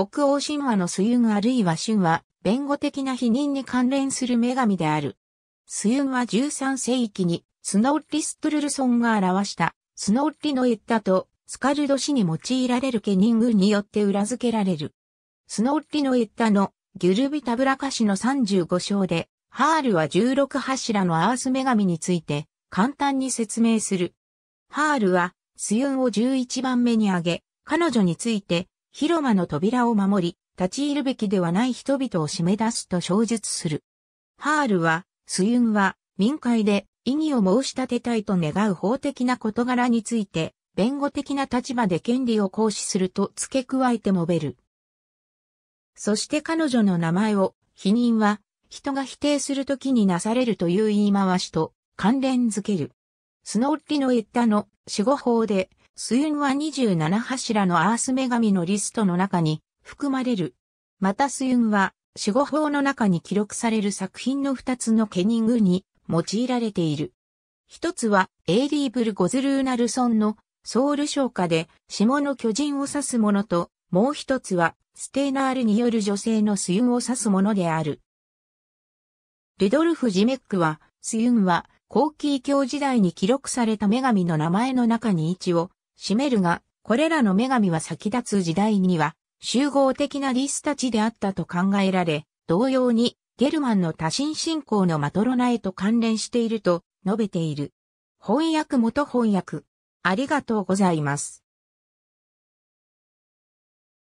北欧神話のスユンあるいは春は、弁護的な否認に関連する女神である。スユンは13世紀に、スノッリ・ストゥルルソンが表した、スノッリの言ったと、スカルド氏に用いられるケニングによって裏付けられる。スノッリの言ったの、ギュルビタブラカ氏の35章で、ハールは16柱のアース女神について、簡単に説明する。ハールは、スユンを11番目に挙げ、彼女について、広間の扉を守り、立ち入るべきではない人々を締め出すと小述する。ハールは、スユンは、民会で異議を申し立てたいと願う法的な事柄について、弁護的な立場で権利を行使すると付け加えて述べる。そして彼女の名前を、否認は、人が否定するときになされるという言い回しと関連づける。スノテリの言ったの、死後法で、スユンは27柱のアース女神のリストの中に含まれる。またスユンは死後法の中に記録される作品の2つのケニングに用いられている。一つはエイリーブル・ゴズルーナルソンのソウル昇華で下の巨人を指すものと、もう一つはステーナールによる女性のスユンを指すものである。ルドルフ・ジメックは、スユンは、後期教時代に記録された女神の名前の中に位置を占めるが、これらの女神は先立つ時代には、集合的なリスたちであったと考えられ、同様に、ゲルマンの多神信仰のマトロナへと関連していると述べている。翻訳元翻訳。ありがとうございます。